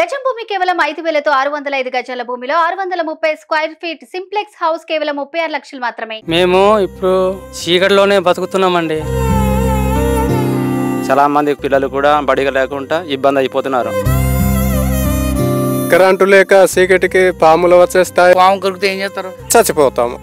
గజం భూమి కేవలం ఐదు వేలతో ఆరు వందల ఐదు గజాల భూమిలో ఆరు వందల ముప్పై స్క్వైర్ ఫీట్ సింప్లెక్స్ హౌస్ కేవలం ముప్పై ఆరు లక్షలు మాత్రమే మేము ఇప్పుడు చీకటిలోనే బతుకుతున్నామండి చాలా మంది పిల్లలు కూడా బడిగా లేకుండా ఇబ్బంది అయిపోతున్నారు కరెంటు లేక చీకటికి పాములు వచ్చేస్తాయి పాము కొరికితే ఏం చేస్తారు చచ్చిపోతాము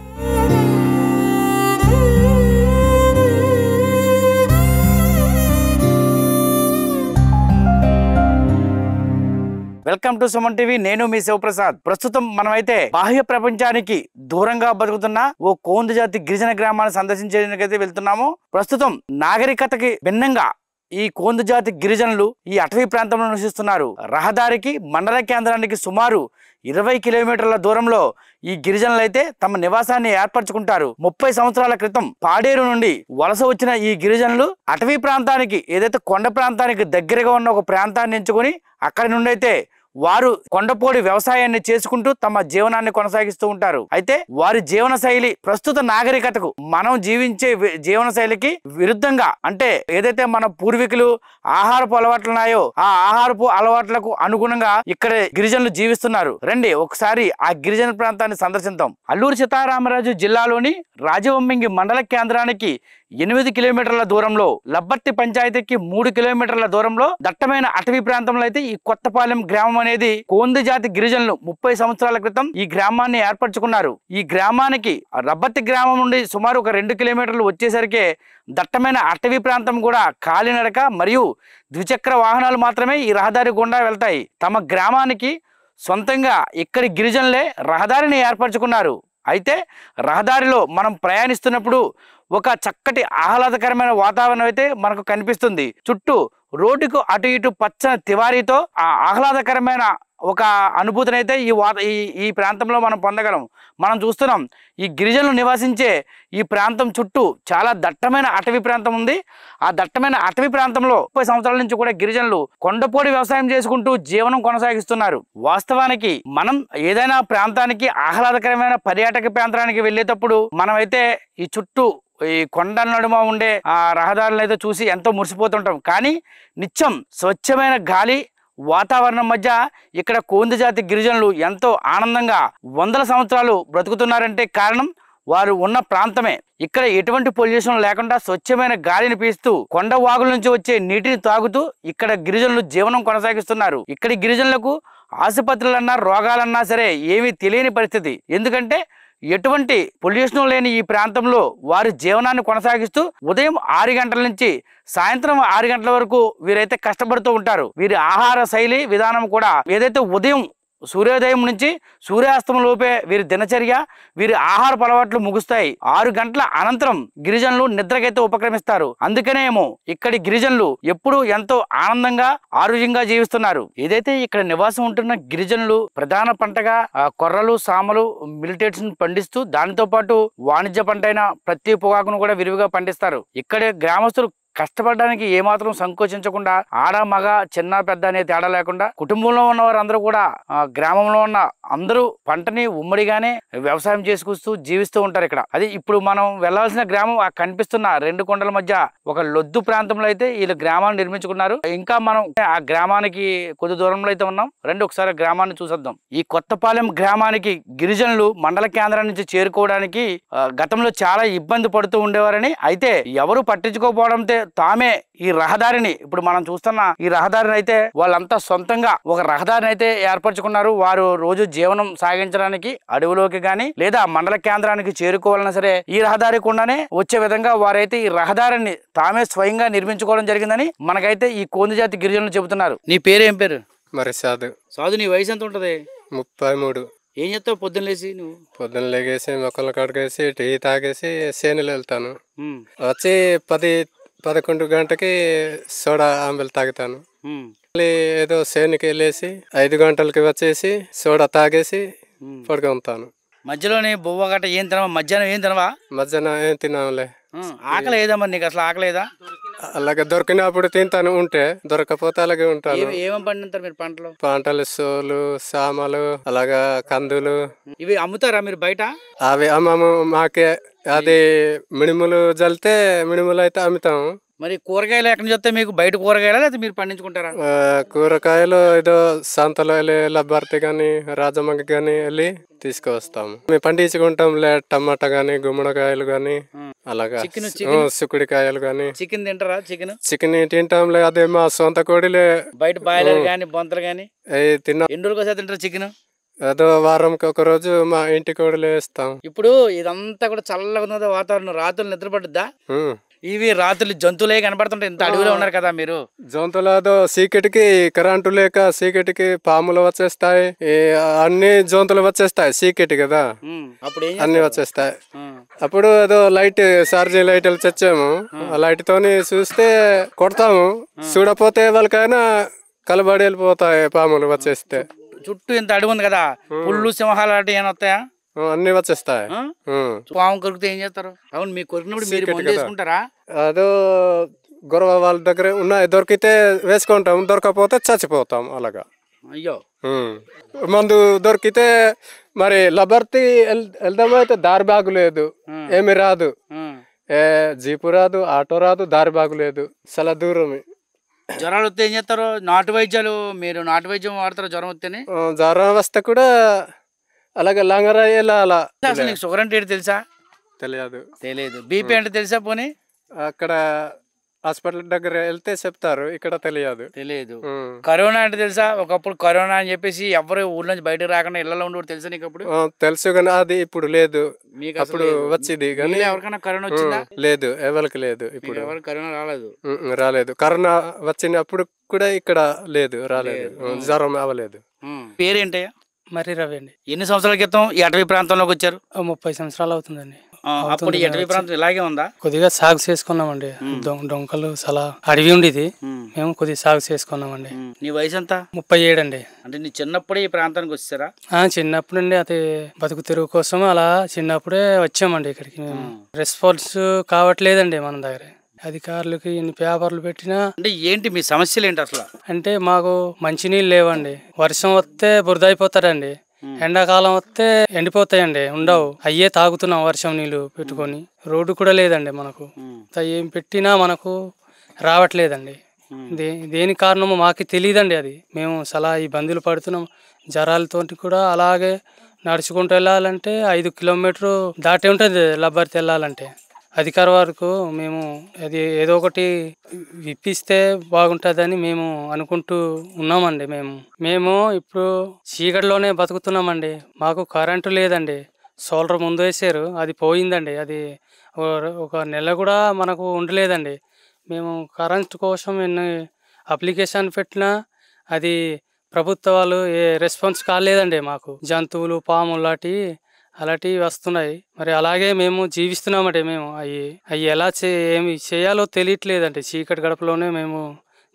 వెల్కమ్ టు సుమన్ టీవీ నేను మీ శివప్రసాద్ ప్రస్తుతం మనమైతే బాహ్య ప్రపంచానికి దూరంగా బతుకుతున్న ఓ కోందు జాతి గిరిజన గ్రామాన్ని సందర్శించడానికైతే వెళ్తున్నాము ప్రస్తుతం నాగరికతకి భిన్నంగా ఈ కోందు జాతి గిరిజనులు ఈ అటవీ ప్రాంతంలో నివసిస్తున్నారు రహదారికి మండల కేంద్రానికి సుమారు ఇరవై కిలోమీటర్ల దూరంలో ఈ గిరిజనులైతే తమ నివాసాన్ని ఏర్పరచుకుంటారు ముప్పై సంవత్సరాల క్రితం పాడేరు నుండి వలస వచ్చిన ఈ గిరిజనులు అటవీ ప్రాంతానికి ఏదైతే కొండ ప్రాంతానికి దగ్గరగా ఉన్న ఒక ప్రాంతాన్ని ఎంచుకొని అక్కడి నుండి అయితే వారు కొండపోడి వ్యవసాయాన్ని చేసుకుంటూ తమ జీవనాన్ని కొనసాగిస్తూ ఉంటారు అయితే వారి జీవన శైలి ప్రస్తుత నాగరికతకు మనం జీవించే జీవన శైలికి విరుద్ధంగా అంటే ఏదైతే మన పూర్వీకులు ఆహారపు అలవాట్లు ఉన్నాయో ఆ ఆహారపు అలవాట్లకు అనుగుణంగా ఇక్కడ గిరిజనులు జీవిస్తున్నారు రండి ఒకసారి ఆ గిరిజన ప్రాంతాన్ని సందర్శిద్దాం అల్లూరు సీతారామరాజు జిల్లాలోని రాజవొమ్మింగి మండల కేంద్రానికి ఎనిమిది కిలోమీటర్ల దూరంలో లబ్బర్తి పంచాయతీకి మూడు కిలోమీటర్ల దూరంలో దట్టమైన అటవీ ప్రాంతంలో అయితే ఈ కొత్తపాలెం గ్రామం అనేది కోంది జాతి గిరిజనులు ముప్పై సంవత్సరాల క్రితం ఈ గ్రామాన్ని ఏర్పరచుకున్నారు ఈ గ్రామానికి రబ్బర్తి గ్రామం నుండి సుమారు ఒక రెండు కిలోమీటర్లు వచ్చేసరికి దట్టమైన అటవీ ప్రాంతం కూడా కాలినడక మరియు ద్విచక్ర వాహనాలు మాత్రమే ఈ రహదారి గుండా వెళ్తాయి తమ గ్రామానికి సొంతంగా ఇక్కడి గిరిజనులే రహదారిని ఏర్పరచుకున్నారు అయితే రహదారిలో మనం ప్రయాణిస్తున్నప్పుడు ఒక చక్కటి ఆహ్లాదకరమైన వాతావరణం అయితే మనకు కనిపిస్తుంది చుట్టూ రోడ్డుకు అటు ఇటు పచ్చని తివారీతో ఆ ఆహ్లాదకరమైన ఒక అనుభూతిని అయితే ఈ వాత ఈ ఈ ప్రాంతంలో మనం పొందగలం మనం చూస్తున్నాం ఈ గిరిజనులు నివసించే ఈ ప్రాంతం చుట్టూ చాలా దట్టమైన అటవీ ప్రాంతం ఉంది ఆ దట్టమైన అటవీ ప్రాంతంలో ముప్పై సంవత్సరాల నుంచి కూడా గిరిజనులు కొండపోడి వ్యవసాయం చేసుకుంటూ జీవనం కొనసాగిస్తున్నారు వాస్తవానికి మనం ఏదైనా ప్రాంతానికి ఆహ్లాదకరమైన పర్యాటక ప్రాంతానికి వెళ్ళేటప్పుడు మనమైతే ఈ చుట్టూ ఈ కొండ నడుమ ఉండే ఆ రహదారులను అయితే చూసి ఎంతో మురిసిపోతుంటాం కానీ నిత్యం స్వచ్ఛమైన గాలి వాతావరణం మధ్య ఇక్కడ కోంది జాతి గిరిజనులు ఎంతో ఆనందంగా వందల సంవత్సరాలు బ్రతుకుతున్నారంటే కారణం వారు ఉన్న ప్రాంతమే ఇక్కడ ఎటువంటి పొల్యూషన్ లేకుండా స్వచ్ఛమైన గాలిని పీస్తూ కొండ వాగుల నుంచి వచ్చే నీటిని తాగుతూ ఇక్కడ గిరిజనులు జీవనం కొనసాగిస్తున్నారు ఇక్కడ గిరిజనులకు ఆసుపత్రులన్నా రోగాలన్నా సరే ఏమీ తెలియని పరిస్థితి ఎందుకంటే ఎటువంటి పొల్యూషన్ లేని ఈ ప్రాంతంలో వారి జీవనాన్ని కొనసాగిస్తూ ఉదయం ఆరు గంటల నుంచి సాయంత్రం ఆరు గంటల వరకు వీరైతే కష్టపడుతూ ఉంటారు వీరి ఆహార శైలి విధానం కూడా ఏదైతే ఉదయం సూర్యోదయం నుంచి సూర్యాస్తమం లోపే వీరి దినచర్య వీరి ఆహార అలవాట్లు ముగుస్తాయి ఆరు గంటల అనంతరం గిరిజనులు నిద్రకైతే ఉపక్రమిస్తారు అందుకనేమో ఇక్కడి గిరిజనులు ఎప్పుడు ఎంతో ఆనందంగా ఆరోగ్యంగా జీవిస్తున్నారు ఏదైతే ఇక్కడ నివాసం ఉంటున్న గిరిజనులు ప్రధాన పంటగా కొర్రలు సామలు మిలిటేట్స్ పండిస్తూ దానితో పాటు వాణిజ్య పంట అయిన ప్రతి పొగాకును కూడా విరివిగా పండిస్తారు ఇక్కడ గ్రామస్తులు కష్టపడడానికి ఏమాత్రం సంకోచించకుండా ఆడ మగ చిన్న పెద్ద అనే తేడా లేకుండా కుటుంబంలో ఉన్న వారందరూ కూడా గ్రామంలో ఉన్న అందరూ పంటని ఉమ్మడిగానే వ్యవసాయం చేసుకొస్తూ జీవిస్తూ ఉంటారు ఇక్కడ అది ఇప్పుడు మనం వెళ్లాల్సిన గ్రామం ఆ కనిపిస్తున్న రెండు కొండల మధ్య ఒక లొద్దు ప్రాంతంలో అయితే వీళ్ళు గ్రామాన్ని నిర్మించుకున్నారు ఇంకా మనం ఆ గ్రామానికి కొద్ది దూరంలో అయితే ఉన్నాం రెండు ఒకసారి గ్రామాన్ని చూసేద్దాం ఈ కొత్తపాలెం గ్రామానికి గిరిజనులు మండల కేంద్రం నుంచి చేరుకోవడానికి గతంలో చాలా ఇబ్బంది పడుతూ ఉండేవారని అయితే ఎవరు పట్టించుకోకపోవడంతో తామే ఈ రహదారిని ఇప్పుడు మనం చూస్తున్న ఈ రహదారిని అయితే వాళ్ళంతా సొంతంగా ఒక రహదారిని అయితే ఏర్పరచుకున్నారు వారు రోజు జీవనం సాగించడానికి అడవిలోకి గాని లేదా మండల కేంద్రానికి చేరుకోవాలన్నా సరే ఈ రహదారి కుండానే వచ్చే విధంగా వారైతే ఈ రహదారిని తామే స్వయంగా నిర్మించుకోవడం జరిగిందని మనకైతే ఈ కోంది జాతి గిరిజనులు చెబుతున్నారు నీ పేరు ఏం పేరు మరి సాధు సాధు నీ వయసు ఎంత ఉంటది ముప్పై మూడు ఏం చేస్తావు పొద్దున్న లేచి నువ్వు పొద్దున్న లేగేసి మొక్కలు కడిగేసి టీ తాగేసి సేనులు వెళ్తాను వచ్చి పది పదకొండు గంటకి సోడా ఆంబెలు తాగుతాను మళ్ళీ ఏదో సేనికి వెళ్ళేసి ఐదు గంటలకి వచ్చేసి సోడా తాగేసి పడుకుంటాను మధ్యలోనే బొవ్వ గట్ట ఏం తినవా మధ్యాహ్నం ఏం తినవా మధ్యాహ్నం ఏం తిన్నాంలే ఆకలి ఏదా మరి నీకు అసలు ఆకలేదా అలాగే దొరికినప్పుడు తింటాను ఉంటే దొరకపోతే అలాగే ఉంటాను ఏమేమి పండింటారు మీరు పంటలు పంటలు సోలు సామలు అలాగా కందులు ఇవి అమ్ముతారా మీరు బయట అవి అమ్మము మాకే అది మినుములు జల్తే మినుములు అయితే అమ్ముతాము మరి కూరగాయలు ఎక్కడ చెప్తే మీకు బయట కూరగాయలు లేకపోతే మీరు పండించుకుంటారా కూరగాయలు ఏదో సంతలో వెళ్ళి లబ్బర్తి కానీ రాజమంగ కానీ వెళ్ళి తీసుకువస్తాము మేము పండించుకుంటాం లే టమాటా కానీ గుమ్మడికాయలు కానీ అలాగా చికెన్ చికెన్ కాయలు కానీ చికెన్ తింటారా చికెన్ చికెన్ తింటాంలే అదే మా సొంత కోడిలే బయట బాయిలర్ కానీ బొంతలు కానీ తిన్నా ఎన్ని రోజులు తింటారు చికెన్ అదో వారంకి ఒక రోజు మా ఇంటి కోడలు వేస్తాం ఇప్పుడు ఇదంతా కూడా చల్లగా ఉన్నదో వాతావరణం రాత్రులు నిద్రపడుద్దా ఇవి రాత్రులు జంతువులే కనబడుతుంటాయి ఇంత అడవిలో ఉన్నారు కదా మీరు జంతువులతో కి కరెంటు లేక కి పాములు వచ్చేస్తాయి అన్ని జంతువులు వచ్చేస్తాయి సీకెట్ కదా అన్ని వచ్చేస్తాయి అప్పుడు ఏదో లైట్ సార్జీ లైట్ తెచ్చాము ఆ లైట్ తోని చూస్తే కొడతాము చూడపోతే వాళ్ళకైనా కలబడి వెళ్ళిపోతాయి పాములు వచ్చేస్తే చుట్టూ ఇంత అడుగుంది కదా పుళ్ళు సింహాలు అంటే ఏమొస్తాయా అన్ని వచ్చేస్తాయి పాము కొరికితే ఏం చేస్తారు అవును మీ కొరికినప్పుడు మీరు చేసుకుంటారా అదో గొడవ వాళ్ళ దగ్గర ఉన్నాయి దొరికితే వేసుకుంటాం దొరకపోతే చచ్చిపోతాం అలాగా అయ్యో మందు దొరికితే మరి లబర్తి వెళ్దామైతే దారి బాగు లేదు ఏమి రాదు ఏ జీపు రాదు ఆటో రాదు దారి బాగు లేదు చాలా దూరం జ్వరాలు వస్తే ఏం చేస్తారు నాటు వైద్యాలు మీరు నాటు వైద్యం వాడతారు జ్వరం వస్తేనే జ్వరం వస్తే కూడా అలాగే లంగరా ఎలా అలా నీకు షుగర్ అంటే ఏంటి తెలుసా తెలియదు తెలియదు బీపీ అంటే తెలుసా పోనీ అక్కడ హాస్పిటల్ దగ్గర వెళ్తే చెప్తారు ఇక్కడ తెలియదు తెలియదు కరోనా అంటే తెలుసా ఒకప్పుడు కరోనా అని చెప్పేసి ఎవరు ఊళ్ళో నుంచి బయటకు రాకుండా ఇళ్ళలో ఉండేవారు తెలుసా నీకు అప్పుడు తెలుసు కానీ అది ఇప్పుడు లేదు నీకు అప్పుడు వచ్చింది కానీ ఎవరికైనా కరోనా వచ్చిందా లేదు ఎవరికి లేదు ఇప్పుడు ఎవరు కరోనా రాలేదు రాలేదు కరోనా వచ్చినప్పుడు కూడా ఇక్కడ లేదు రాలేదు జ్వరం అవ్వలేదు పేరేంటయ్యా మర్రి రవి అండి ఎన్ని సంవత్సరాల క్రితం ఈ అటవీ ప్రాంతంలోకి వచ్చారు ముప్పై సంవత్సరాలు అవుతుందండి అప్పుడు అటవీ ప్రాంతం ఇలాగే ఉందా కొద్దిగా సాగు చేసుకున్నామండి డొంకలు చాలా అడవి ఉండేది మేము కొద్దిగా సాగు చేసుకున్నామండి నీ వయసు ఎంత ముప్పై ఏడు అండి అంటే నీ చిన్నప్పుడే ఈ ప్రాంతానికి వచ్చారా చిన్నప్పుడు అండి అది బతుకు తెరువు కోసం అలా చిన్నప్పుడే వచ్చామండి ఇక్కడికి మేము రెస్పాన్స్ కావట్లేదండి మన దగ్గర అధికారులకి ఎన్ని పేపర్లు పెట్టినా అంటే ఏంటి మీ సమస్యలు ఏంటి అసలు అంటే మాకు మంచినీళ్ళు లేవండి వర్షం వస్తే బురద అయిపోతాడండి ఎండాకాలం వస్తే ఎండిపోతాయండి ఉండవు అయ్యే తాగుతున్నాం వర్షం నీళ్ళు పెట్టుకొని రోడ్డు కూడా లేదండి మనకు ఏం పెట్టినా మనకు రావట్లేదండి దే దేని కారణమో మాకు తెలియదండి అది మేము ఈ ఇబ్బందులు పడుతున్నాం జ్వరాలతో కూడా అలాగే నడుచుకుంటూ వెళ్ళాలంటే ఐదు కిలోమీటర్ దాటి ఉంటుంది లబ్బర్తి వెళ్ళాలంటే అధికార వరకు మేము అది ఏదో ఒకటి విప్పిస్తే బాగుంటుందని మేము అనుకుంటూ ఉన్నామండి మేము మేము ఇప్పుడు చీకటిలోనే బతుకుతున్నామండి మాకు కరెంటు లేదండి సోలర్ ముందు వేసారు అది పోయిందండి అది ఒక నెల కూడా మనకు ఉండలేదండి మేము కరెంట్ కోసం ఎన్ని అప్లికేషన్ పెట్టినా అది ప్రభుత్వాలు ఏ రెస్పాన్స్ కాలేదండి మాకు జంతువులు పాములు లాంటివి అలాంటివి వస్తున్నాయి మరి అలాగే మేము జీవిస్తున్నామంటే మేము అవి అవి ఎలా చే ఏమి చేయాలో తెలియట్లేదంటే చీకటి గడపలోనే మేము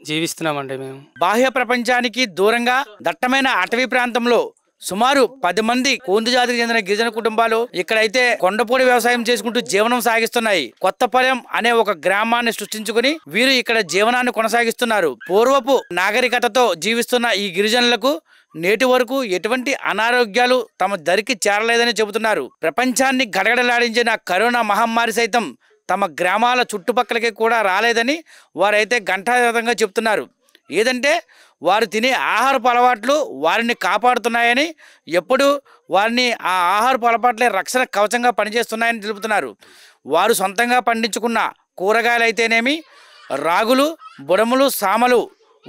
జీవిస్తున్నామండి మేము బాహ్య ప్రపంచానికి దూరంగా దట్టమైన అటవీ ప్రాంతంలో సుమారు పది మంది కోందు జాతికి చెందిన గిరిజన కుటుంబాలు ఇక్కడైతే కొండపూడి వ్యవసాయం చేసుకుంటూ జీవనం సాగిస్తున్నాయి కొత్తపాలెం అనే ఒక గ్రామాన్ని సృష్టించుకుని వీరు ఇక్కడ జీవనాన్ని కొనసాగిస్తున్నారు పూర్వపు నాగరికతతో జీవిస్తున్న ఈ గిరిజనులకు నేటి వరకు ఎటువంటి అనారోగ్యాలు తమ దరికి చేరలేదని చెబుతున్నారు ప్రపంచాన్ని గడగడలాడించిన కరోనా మహమ్మారి సైతం తమ గ్రామాల చుట్టుపక్కలకి కూడా రాలేదని వారైతే ఘంటాయుధంగా చెబుతున్నారు ఏదంటే వారు తినే ఆహారపు అలవాట్లు వారిని కాపాడుతున్నాయని ఎప్పుడు వారిని ఆ ఆహారపు అలవాట్లే రక్షణ కవచంగా పనిచేస్తున్నాయని తెలుపుతున్నారు వారు సొంతంగా పండించుకున్న కూరగాయలైతేనేమి రాగులు బుడములు సామలు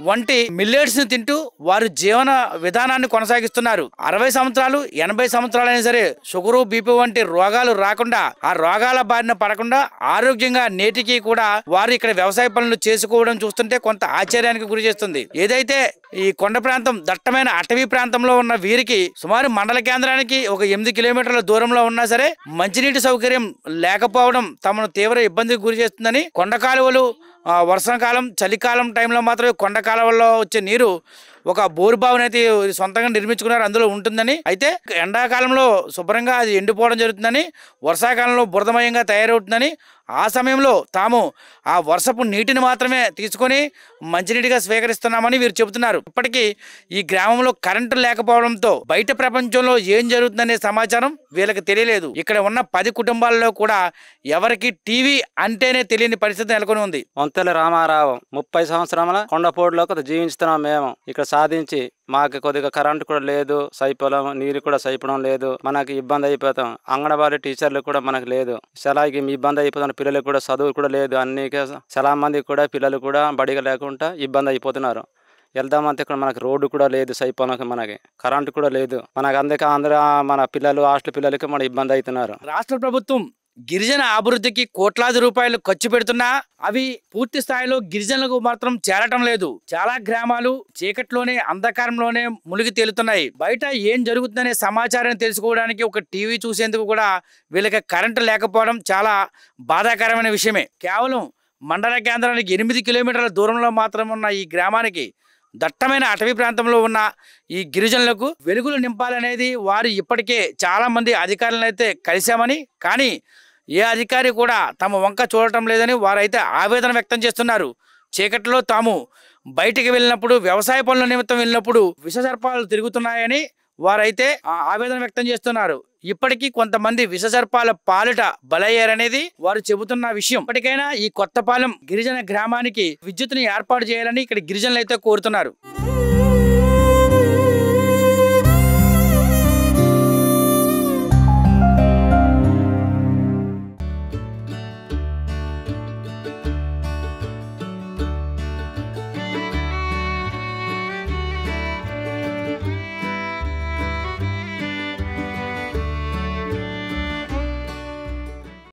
వంటి మిల్లెట్స్ని తింటూ వారు జీవన విధానాన్ని కొనసాగిస్తున్నారు అరవై సంవత్సరాలు ఎనభై సంవత్సరాలైనా సరే షుగరు బీపీ వంటి రోగాలు రాకుండా ఆ రోగాల బారిన పడకుండా ఆరోగ్యంగా నేటికి కూడా వారు ఇక్కడ వ్యవసాయ పనులు చేసుకోవడం చూస్తుంటే కొంత ఆశ్చర్యానికి గురి చేస్తుంది ఏదైతే ఈ కొండ ప్రాంతం దట్టమైన అటవీ ప్రాంతంలో ఉన్న వీరికి సుమారు మండల కేంద్రానికి ఒక ఎనిమిది కిలోమీటర్ల దూరంలో ఉన్నా సరే మంచినీటి సౌకర్యం లేకపోవడం తమను తీవ్ర ఇబ్బందికి గురి చేస్తుందని కొండ కాలువలు వర్షాకాలం చలికాలం టైంలో మాత్రమే కొండ వచ్చే నీరు ఒక బోరుబావుని అయితే సొంతంగా నిర్మించుకున్నారు అందులో ఉంటుందని అయితే ఎండాకాలంలో శుభ్రంగా అది ఎండిపోవడం జరుగుతుందని వర్షాకాలంలో బురదమయంగా తయారవుతుందని ఆ సమయంలో తాము ఆ వర్షపు నీటిని మాత్రమే తీసుకొని మంచినీటిగా స్వీకరిస్తున్నామని వీరు చెబుతున్నారు ఇప్పటికీ ఈ గ్రామంలో కరెంటు లేకపోవడంతో బయట ప్రపంచంలో ఏం జరుగుతుందనే సమాచారం వీళ్ళకి తెలియలేదు ఇక్కడ ఉన్న పది కుటుంబాల్లో కూడా ఎవరికి టీవీ అంటేనే తెలియని పరిస్థితి నెలకొని ఉంది వంతెల రామారావు ముప్పై సంవత్సరముల కొండపోడులోకి జీవించుతున్నాం మేము ఇక్కడ సాధించి మాకు కొద్దిగా కరెంట్ కూడా లేదు సైపోలం నీరు కూడా సైపడం లేదు మనకి ఇబ్బంది అయిపోతాం అంగన్వాడీ టీచర్లు కూడా మనకు లేదు సెలాకి ఇబ్బంది అయిపోతున్న పిల్లలు కూడా చదువు కూడా లేదు అన్ని చాలా మంది కూడా పిల్లలు కూడా బడిగా లేకుండా ఇబ్బంది అయిపోతున్నారు వెళ్దామంటే ఇక్కడ మనకు రోడ్డు కూడా లేదు సైపోనకి మనకి కరెంటు కూడా లేదు మనకు అందుకే అందరూ మన పిల్లలు హాస్టల్ పిల్లలకి మన ఇబ్బంది అవుతున్నారు రాష్ట్ర ప్రభుత్వం గిరిజన అభివృద్ధికి కోట్లాది రూపాయలు ఖర్చు పెడుతున్నా అవి పూర్తి స్థాయిలో గిరిజనులకు మాత్రం చేరటం లేదు చాలా గ్రామాలు చీకట్లోనే అంధకారంలోనే మునిగి తేలుతున్నాయి బయట ఏం జరుగుతుందనే సమాచారాన్ని తెలుసుకోవడానికి ఒక టీవీ చూసేందుకు కూడా వీళ్ళకి కరెంటు లేకపోవడం చాలా బాధాకరమైన విషయమే కేవలం మండల కేంద్రానికి ఎనిమిది కిలోమీటర్ల దూరంలో మాత్రం ఉన్న ఈ గ్రామానికి దట్టమైన అటవీ ప్రాంతంలో ఉన్న ఈ గిరిజనులకు వెలుగులు నింపాలనేది వారు ఇప్పటికే చాలామంది అధికారులను అయితే కలిశామని కానీ ఏ అధికారి కూడా తమ వంక చూడటం లేదని వారైతే ఆవేదన వ్యక్తం చేస్తున్నారు చీకటిలో తాము బయటికి వెళ్ళినప్పుడు వ్యవసాయ పనుల నిమిత్తం వెళ్ళినప్పుడు విషసర్పాలు తిరుగుతున్నాయని వారైతే ఆవేదన వ్యక్తం చేస్తున్నారు ఇప్పటికీ కొంతమంది విషసర్పాల పాలిట బలయ్యారనేది వారు చెబుతున్న విషయం ఇప్పటికైనా ఈ కొత్తపాలెం గిరిజన గ్రామానికి విద్యుత్ ఏర్పాటు చేయాలని ఇక్కడ గిరిజనులు అయితే కోరుతున్నారు